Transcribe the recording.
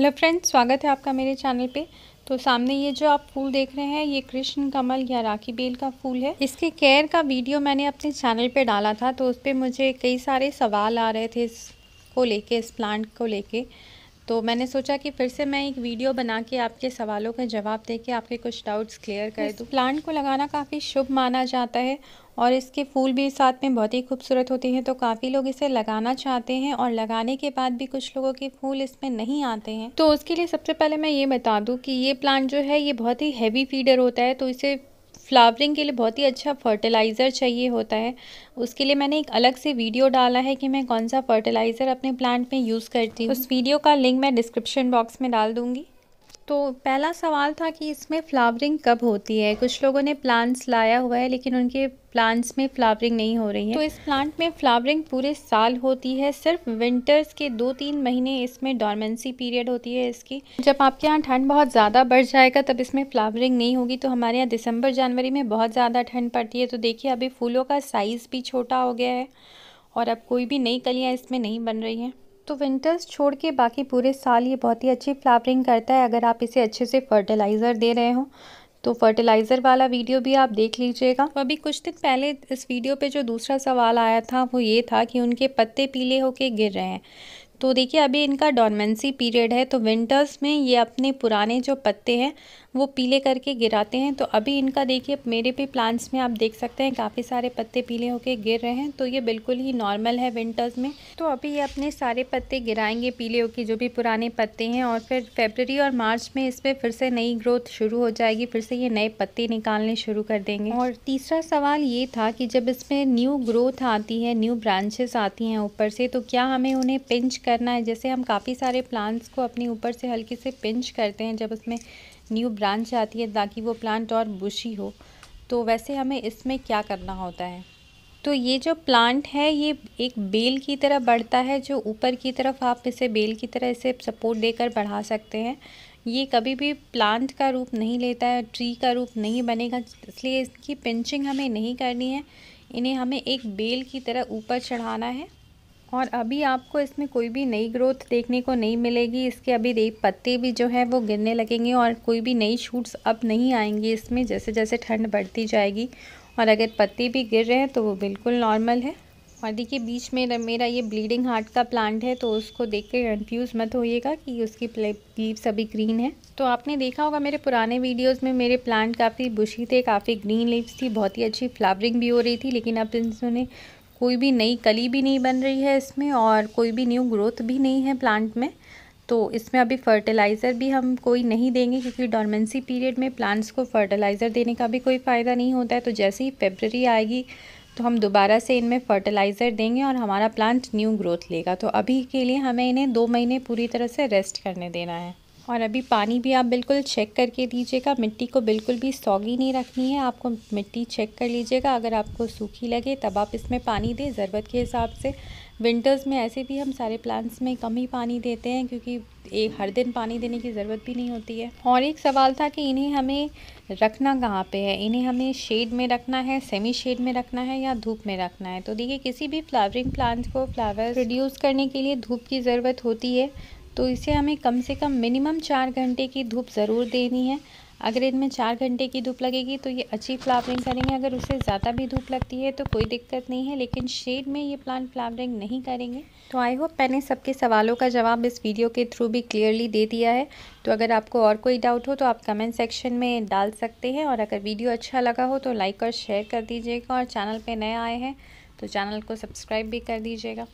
hello friends स्वागत है आपका मेरे चैनल पे तो सामने ये जो आप फूल देख रहे हैं ये कृष्ण कमल या राखी बेल का फूल है इसके केयर का वीडियो मैंने अपने चैनल पे डाला था तो उस पर मुझे कई सारे सवाल आ रहे थे इसको लेके इस प्लांट को लेके तो मैंने सोचा कि फिर से मैं एक वीडियो बना के आपके सवालों के जवाब दे के आपके कुछ डाउट्स क्लियर कर दूँ प्लांट को लगाना काफ़ी शुभ माना जाता है और इसके फूल भी साथ में बहुत ही खूबसूरत होते हैं तो काफ़ी लोग इसे लगाना चाहते हैं और लगाने के बाद भी कुछ लोगों के फूल इसमें नहीं आते हैं तो उसके लिए सबसे पहले मैं ये बता दूँ कि ये प्लांट जो है ये बहुत ही हैवी फीडर होता है तो इसे फ्लावरिंग के लिए बहुत ही अच्छा फर्टिलाइज़र चाहिए होता है उसके लिए मैंने एक अलग से वीडियो डाला है कि मैं कौन सा फर्टिलाइज़र अपने प्लांट में यूज़ करती हूँ उस वीडियो का लिंक मैं डिस्क्रिप्शन बॉक्स में डाल दूँगी तो पहला सवाल था कि इसमें फ्लावरिंग कब होती है कुछ लोगों ने प्लांट्स लाया हुआ है लेकिन उनके प्लांट्स में फ्लावरिंग नहीं हो रही है तो इस प्लांट में फ्लावरिंग पूरे साल होती है सिर्फ विंटर्स के दो तीन महीने इसमें डॉर्मेंसी पीरियड होती है इसकी जब आपके यहाँ ठंड बहुत ज़्यादा बढ़ जाएगा तब इसमें फ्लावरिंग नहीं होगी तो हमारे यहाँ दिसंबर जनवरी में बहुत ज़्यादा ठंड पड़ती है तो देखिए अभी फूलों का साइज़ भी छोटा हो गया है और अब कोई भी नई कलियाँ इसमें नहीं बन रही हैं तो विंटर्स छोड़ के बाकी पूरे साल ये बहुत ही अच्छी फ्लावरिंग करता है अगर आप इसे अच्छे से फर्टिलाइज़र दे रहे हो तो फर्टिलाइज़र वाला वीडियो भी आप देख लीजिएगा तो अभी कुछ दिन पहले इस वीडियो पे जो दूसरा सवाल आया था वो ये था कि उनके पत्ते पीले होके गिर रहे हैं तो देखिए अभी इनका डॉर्मेंसी पीरियड है तो विंटर्स में ये अपने पुराने जो पत्ते हैं वो पीले करके गिराते हैं तो अभी इनका देखिए मेरे भी प्लांट्स में आप देख सकते हैं काफ़ी सारे पत्ते पीले होके गिर रहे हैं तो ये बिल्कुल ही नॉर्मल है विंटर्स में तो अभी ये अपने सारे पत्ते गिराएंगे पीले होके जो भी पुराने पत्ते हैं और फिर फेबररी और मार्च में इस पर फिर से नई ग्रोथ शुरू हो जाएगी फिर से ये नए पत्ते निकालने शुरू कर देंगे और तीसरा सवाल ये था कि जब इसमें न्यू ग्रोथ आती है न्यू ब्रांचेस आती हैं ऊपर से तो क्या हमें उन्हें पिंच करना है जैसे हम काफ़ी सारे प्लांट्स को अपने ऊपर से हल्के से पिंच करते हैं जब उसमें न्यू ब्रांच आती है ताकि वो प्लांट और बुशी हो तो वैसे हमें इसमें क्या करना होता है तो ये जो प्लांट है ये एक बेल की तरह बढ़ता है जो ऊपर की तरफ आप इसे बेल की तरह इसे सपोर्ट देकर बढ़ा सकते हैं ये कभी भी प्लांट का रूप नहीं लेता है ट्री का रूप नहीं बनेगा इसलिए इसकी पिंचिंग हमें नहीं करनी है इन्हें हमें एक बेल की तरह ऊपर चढ़ाना है और अभी आपको इसमें कोई भी नई ग्रोथ देखने को नहीं मिलेगी इसके अभी रेप पत्ते भी जो है वो गिरने लगेंगे और कोई भी नई शूट्स अब नहीं आएंगी इसमें जैसे जैसे ठंड बढ़ती जाएगी और अगर पत्ते भी गिर रहे हैं तो वो बिल्कुल नॉर्मल है और देखिए बीच में मेरा ये ब्लीडिंग हार्ट का प्लांट है तो उसको देख के कन्फ्यूज़ मत होइएगा कि उसकी लीव्स अभी ग्रीन है तो आपने देखा होगा मेरे पुराने वीडियोस में मेरे प्लांट काफ़ी बुशी थे काफ़ी ग्रीन लीव्स थी बहुत ही अच्छी फ्लावरिंग भी हो रही थी लेकिन अब इन्होंने कोई भी नई कली भी नहीं बन रही है इसमें और कोई भी न्यू ग्रोथ भी नहीं है प्लांट में तो इसमें अभी फर्टिलाइज़र भी हम कोई नहीं देंगे क्योंकि डॉर्मेंसी पीरियड में प्लांट्स को फर्टिलाइज़र देने का भी कोई फ़ायदा नहीं होता है तो जैसे ही फेबररी आएगी तो हम दोबारा से इनमें फर्टिलाइज़र देंगे और हमारा प्लांट न्यू ग्रोथ लेगा तो अभी के लिए हमें इन्हें दो महीने पूरी तरह से रेस्ट करने देना है और अभी पानी भी आप बिल्कुल चेक करके दीजिएगा मिट्टी को बिल्कुल भी सौगी नहीं रखनी है आपको मिट्टी चेक कर लीजिएगा अगर आपको सूखी लगे तब आप इसमें पानी दें ज़रूरत के हिसाब से विंटर्स में ऐसे भी हम सारे प्लांट्स में कम ही पानी देते हैं क्योंकि एक हर दिन पानी देने की ज़रूरत भी नहीं होती है और एक सवाल था कि इन्हें हमें रखना कहाँ पे है इन्हें हमें शेड में रखना है सेमी शेड में रखना है या धूप में रखना है तो देखिए किसी भी फ्लावरिंग प्लांट्स को फ्लावर प्रोड्यूस करने के लिए धूप की ज़रूरत होती है तो इसे हमें कम से कम मिनिमम चार घंटे की धूप ज़रूर देनी है अगर इनमें चार घंटे की धूप लगेगी तो ये अच्छी फ्लावरिंग करेंगे अगर उससे ज़्यादा भी धूप लगती है तो कोई दिक्कत नहीं है लेकिन शेड में ये प्लांट फ्लावरिंग नहीं करेंगे तो आई होप मैंने सबके सवालों का जवाब इस वीडियो के थ्रू भी क्लियरली दे दिया है तो अगर आपको और कोई डाउट हो तो आप कमेंट सेक्शन में डाल सकते हैं और अगर वीडियो अच्छा लगा हो तो लाइक और शेयर कर दीजिएगा और चैनल पर नए आए हैं तो चैनल को सब्सक्राइब भी कर दीजिएगा